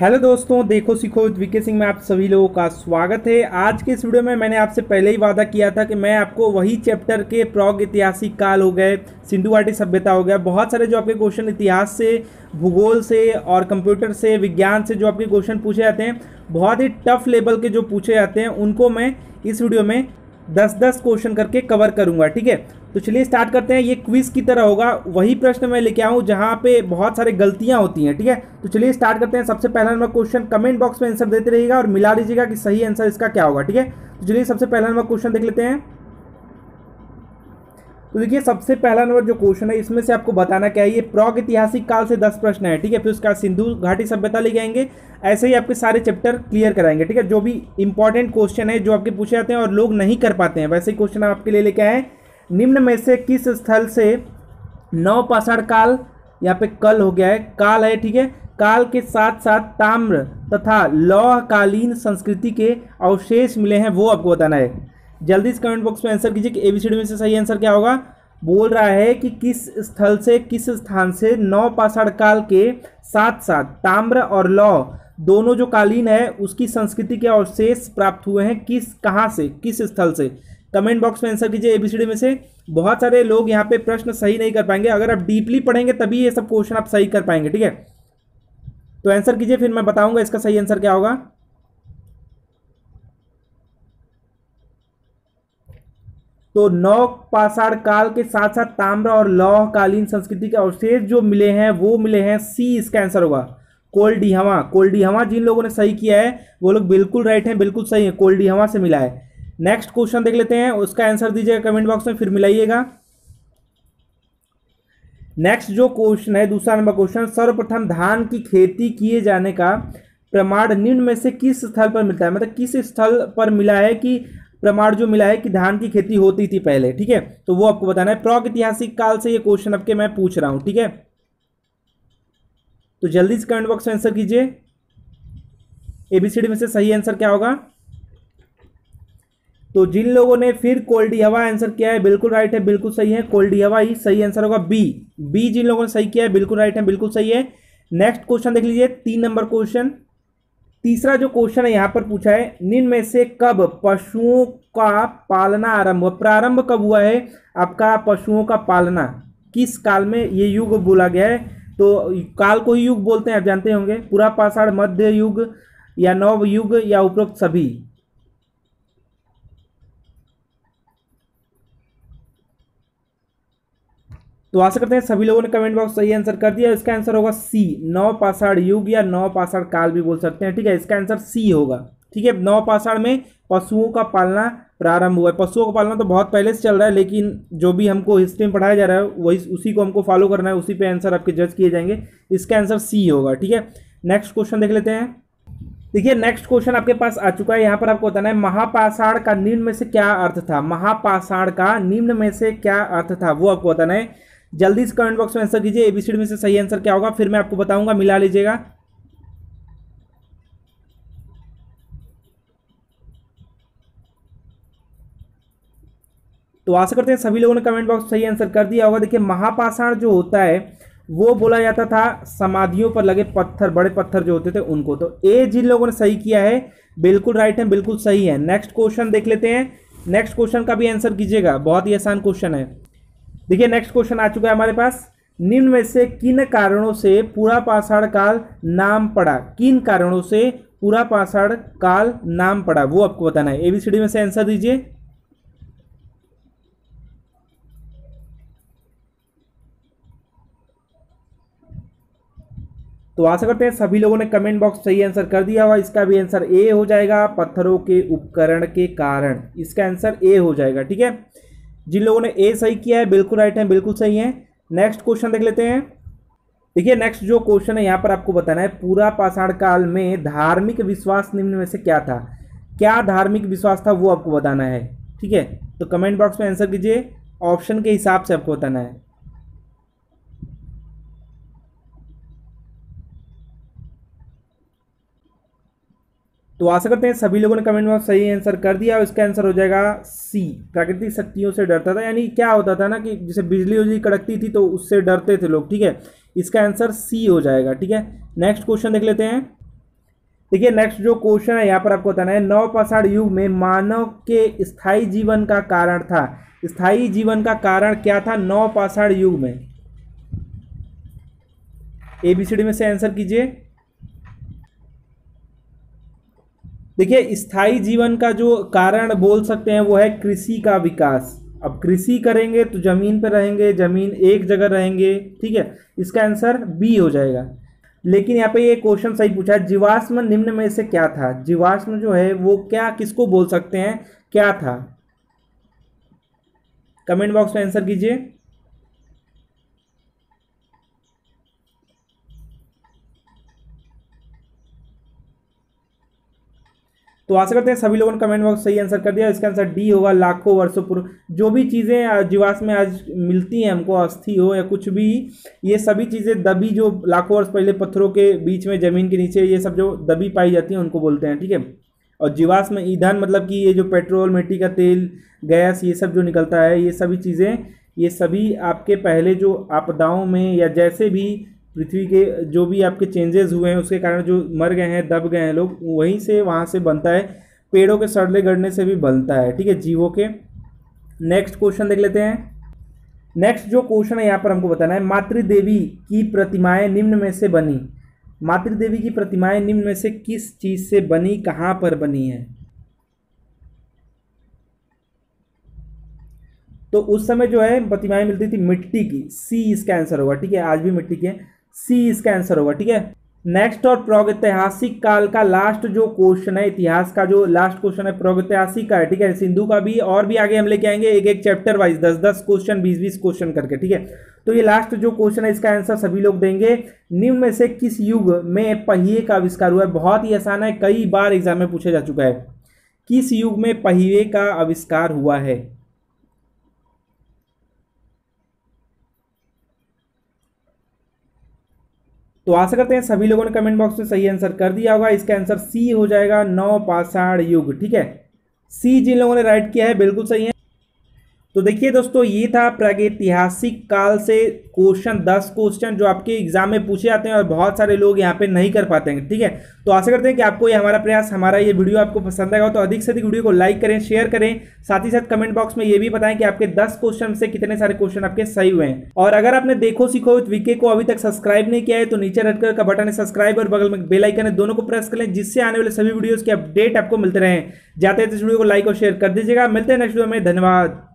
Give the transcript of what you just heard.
hello दोस्तों देखो सीखो विके सिंह में आप सभी लोगों का स्वागत है आज के इस वीडियो में मैंने आपसे पहले ही वादा किया था कि मैं आपको वही चैप्टर के प्रौग ऐतिहासिक काल हो गए सिंधु घाटी सभ्यता हो गया बहुत सारे जो आपके क्वेश्चन इतिहास से भूगोल से और कंप्यूटर से विज्ञान से जो आपके क्वेश्चन पूछे जाते हैं बहुत ही टफ लेवल के जो पूछे जाते हैं उनको मैं इस वीडियो में दस दस क्वेश्चन करके कवर करूंगा ठीक है तो चलिए स्टार्ट करते हैं ये क्विज की तरह होगा वही प्रश्न मैं लेके आऊँ जहाँ पे बहुत सारे गलतियाँ होती हैं ठीक है तो चलिए स्टार्ट करते हैं सबसे पहला नंबर क्वेश्चन कमेंट बॉक्स में आंसर देते रहिएगा और मिला दीजिएगा कि सही आंसर इसका क्या होगा ठीक है तो चलिए सबसे पहला नंबर क्वेश्चन देख लेते हैं तो देखिए सबसे पहला नंबर जो क्वेश्चन है इसमें से आपको बताना क्या है ये प्रौग ऐतिहासिक काल से दस प्रश्न है ठीक है फिर उसका सिंधु घाटी सभ्यता ले जाएंगे ऐसे ही आपके सारे चैप्टर क्लियर कराएंगे ठीक है जो भी इंपॉर्टेंट क्वेश्चन है जो आपके पूछे जाते हैं और लोग नहीं कर पाते हैं वैसे क्वेश्चन आपके लिए लेके आए निम्न में से किस स्थल से नव पाषाण काल यहाँ पे कल हो गया है काल है ठीक है काल के साथ साथ ताम्र तथा लौहकालीन संस्कृति के अवशेष मिले हैं वो आपको बताना है जल्दी से कमेंट बॉक्स में आंसर कीजिए कि एबीसीडी में से सही आंसर क्या होगा बोल रहा है कि किस स्थल से किस स्थान से नौ पाषाण काल के साथ साथ ताम्र और लौ दोनों जो कालीन है उसकी संस्कृति के अवशेष प्राप्त हुए हैं किस कहाँ से किस स्थल से कमेंट बॉक्स में आंसर कीजिए एबीसीडी में से बहुत सारे लोग यहाँ पे प्रश्न सही नहीं कर पाएंगे अगर आप डीपली पढ़ेंगे तभी ये सब क्वेश्चन आप सही कर पाएंगे ठीक है तो आंसर कीजिए फिर मैं बताऊंगा इसका सही आंसर क्या होगा तो नौ पाषाण काल के साथ साथ ताम्र और लौह कालीन संस्कृति के अवशेष जो मिले हैं वो मिले हैं सी इसका आंसर होगा हवा कोल्डी हवा जिन लोगों ने सही किया है वो लोग बिल्कुल राइट हैं बिल्कुल सही है हवा से मिला है नेक्स्ट क्वेश्चन देख लेते हैं उसका आंसर दीजिएगा कमेंट बॉक्स में फिर मिलाइएगा नेक्स्ट जो क्वेश्चन है दूसरा नंबर क्वेश्चन सर्वप्रथम धान की खेती किए जाने का प्रमाण निम्न में से किस स्थल पर मिलता है मतलब किस स्थल पर मिला है कि प्रमाण जो मिला है कि धान की खेती होती थी पहले ठीक है तो वो आपको बताना है प्रौग ऐतिहासिक काल से ये क्वेश्चन आपके मैं पूछ रहा हूं ठीक है तो जल्दी से कमेंट बॉक्स में आंसर कीजिए एबीसीडी में से सही आंसर क्या होगा तो जिन लोगों ने फिर कोल्डी हवा आंसर किया है बिल्कुल राइट है बिल्कुल सही है कोल्डी हवा ही सही आंसर होगा बी बी जिन लोगों ने सही किया है बिल्कुल राइट है बिल्कुल सही है नेक्स्ट क्वेश्चन देख लीजिए तीन नंबर क्वेश्चन तीसरा जो क्वेश्चन है यहाँ पर पूछा है निम्न में से कब पशुओं का पालना आरंभ प्रारंभ कब हुआ है आपका पशुओं का पालना किस काल में ये युग बोला गया है तो काल को ही युग बोलते हैं आप जानते होंगे पूरा पाषाण मध्य युग या नव युग या उपरोक्त सभी तो आशा करते हैं सभी लोगों ने कमेंट बॉक्स सही आंसर कर दिया इसका आंसर होगा सी नौ पाषाण युग या नौ पाषाण काल भी बोल सकते हैं ठीक है इसका आंसर सी होगा ठीक है नौ पाषाण में पशुओं का पालना प्रारंभ हुआ है पशुओं का पालना तो बहुत पहले से चल रहा है लेकिन जो भी हमको हिस्ट्री में पढ़ाया जा रहा है वही उसी को हमको फॉलो करना है उसी पे आंसर आपके जज किए जाएंगे इसका आंसर सी होगा ठीक है नेक्स्ट क्वेश्चन देख लेते हैं देखिए नेक्स्ट क्वेश्चन आपके पास आ चुका है यहाँ पर आपको बताना है महापाषाण का निम्न में से क्या अर्थ था महापाषाण का निम्न में से क्या अर्थ था वो आपको बताना है जल्दी से कमेंट बॉक्स में आंसर कीजिए एबीसीडी में से सही आंसर क्या होगा फिर मैं आपको बताऊंगा मिला लीजिएगा तो आशा करते हैं सभी लोगों ने कमेंट बॉक्स सही आंसर कर दिया होगा देखिए महापाषाण जो होता है वो बोला जाता था समाधियों पर लगे पत्थर बड़े पत्थर जो होते थे उनको तो ए जिन लोगों ने सही किया है बिल्कुल राइट है बिल्कुल सही है नेक्स्ट क्वेश्चन देख लेते हैं नेक्स्ट क्वेश्चन का भी आंसर कीजिएगा बहुत ही आसान क्वेश्चन है देखिए नेक्स्ट क्वेश्चन आ चुका है हमारे पास निम्न में से किन कारणों से पूरा पाषाण काल नाम पड़ा किन कारणों से पूरा पाषाण काल नाम पड़ा वो आपको बताना है एबीसीडी में से आंसर दीजिए तो आशा करते हैं सभी लोगों ने कमेंट बॉक्स सही आंसर कर दिया हुआ इसका भी आंसर ए हो जाएगा पत्थरों के उपकरण के कारण इसका आंसर ए हो जाएगा ठीक है जिन लोगों ने ए सही किया है बिल्कुल राइट है बिल्कुल सही है नेक्स्ट क्वेश्चन देख लेते हैं देखिए नेक्स्ट जो क्वेश्चन है यहाँ पर आपको बताना है पूरा पाषाण काल में धार्मिक विश्वास निम्न में से क्या था क्या धार्मिक विश्वास था वो आपको बताना है ठीक है तो कमेंट बॉक्स में आंसर कीजिए ऑप्शन के हिसाब से आपको बताना है तो आशा करते हैं सभी लोगों ने कमेंट में सही आंसर कर दिया और इसका आंसर हो जाएगा सी प्राकृतिक शक्तियों से डरता था यानी क्या होता था ना कि जैसे बिजली उजली कड़कती थी तो उससे डरते थे लोग ठीक है इसका आंसर सी हो जाएगा ठीक है नेक्स्ट क्वेश्चन देख लेते हैं देखिए नेक्स्ट जो क्वेश्चन है यहाँ पर आपको बताना है नवपाषाण युग में मानव के स्थायी जीवन का कारण था स्थायी जीवन का कारण क्या था पाषाण युग में एबीसीडी में से आंसर कीजिए देखिए स्थायी जीवन का जो कारण बोल सकते हैं वो है कृषि का विकास अब कृषि करेंगे तो ज़मीन पर रहेंगे ज़मीन एक जगह रहेंगे ठीक है इसका आंसर बी हो जाएगा लेकिन यहाँ पे ये क्वेश्चन सही पूछा है जीवाश्म निम्न में से क्या था जीवाश्म जो है वो क्या किसको बोल सकते हैं क्या था कमेंट बॉक्स में आंसर कीजिए तो आशा करते हैं सभी लोगों ने कमेंट बॉक्स सही आंसर कर दिया इसका आंसर डी होगा लाखों वर्षों पूर्व जो भी चीज़ें जीवाश्म में आज मिलती हैं हमको अस्थि हो या कुछ भी ये सभी चीज़ें दबी जो लाखों वर्ष पहले पत्थरों के बीच में ज़मीन के नीचे ये सब जो दबी पाई जाती हैं उनको बोलते हैं ठीक है और और जीवाश्म ईंधन मतलब कि ये जो पेट्रोल मिट्टी का तेल गैस ये सब जो निकलता है ये सभी चीज़ें ये सभी आपके पहले जो आपदाओं में या जैसे भी पृथ्वी के जो भी आपके चेंजेस हुए हैं उसके कारण जो मर गए हैं दब गए हैं लोग वहीं से वहाँ से बनता है पेड़ों के सड़ले गड़ने से भी बनता है ठीक है जीवों के नेक्स्ट क्वेश्चन देख लेते हैं नेक्स्ट जो क्वेश्चन है यहाँ पर हमको बताना है मातृदेवी की प्रतिमाएं निम्न में से बनी मातृदेवी की प्रतिमाएं निम्न में से किस चीज़ से बनी कहाँ पर बनी है तो उस समय जो है प्रतिमाएं मिलती थी मिट्टी की सी इसका आंसर होगा ठीक है आज भी मिट्टी के सी इसका आंसर होगा ठीक है नेक्स्ट और प्रागैतिहासिक काल का लास्ट जो क्वेश्चन है इतिहास का जो लास्ट क्वेश्चन है प्रागैतिहासिक का है ठीक है सिंधु का भी और भी आगे हम लेके आएंगे एक एक चैप्टर वाइज दस दस क्वेश्चन बीस बीस क्वेश्चन करके ठीक है तो ये लास्ट जो क्वेश्चन है इसका आंसर सभी लोग देंगे निम्न में से किस युग में पहिए का आविष्कार हुआ है बहुत ही आसान है कई बार एग्जाम में पूछा जा चुका है किस युग में पहिए का आविष्कार हुआ है तो आशा करते हैं सभी लोगों ने कमेंट बॉक्स में सही आंसर कर दिया होगा इसका आंसर सी हो जाएगा नौ पाषाण युग ठीक है सी जिन लोगों ने राइट किया है बिल्कुल सही है तो देखिए दोस्तों ये था प्रागैतिहासिक काल से क्वेश्चन दस क्वेश्चन जो आपके एग्जाम में पूछे जाते हैं और बहुत सारे लोग यहाँ पे नहीं कर पाते हैं ठीक है तो आशा करते हैं कि आपको ये हमारा प्रयास हमारा ये वीडियो आपको पसंद आएगा तो अधिक से अधिक वीडियो को लाइक करें शेयर करें साथ ही साथ कमेंट बॉक्स में ये भी बताएं कि आपके दस क्वेश्चन से कितने सारे क्वेश्चन आपके सही हुए हैं और अगर आपने देखो सीखो विके को अभी तक सब्सक्राइब नहीं किया है तो नीचे रेड कलर का बटन है सब्सक्राइब और बगल में बेलाइकन है दोनों को प्रेस कर लें जिससे आने वाले सभी वीडियोज़ के अपडेट आपको मिलते रहे जाते हैं तो इस वीडियो को लाइक और शेयर कर दीजिएगा मिलते हैं नेक्स्ट वीडियो में धन्यवाद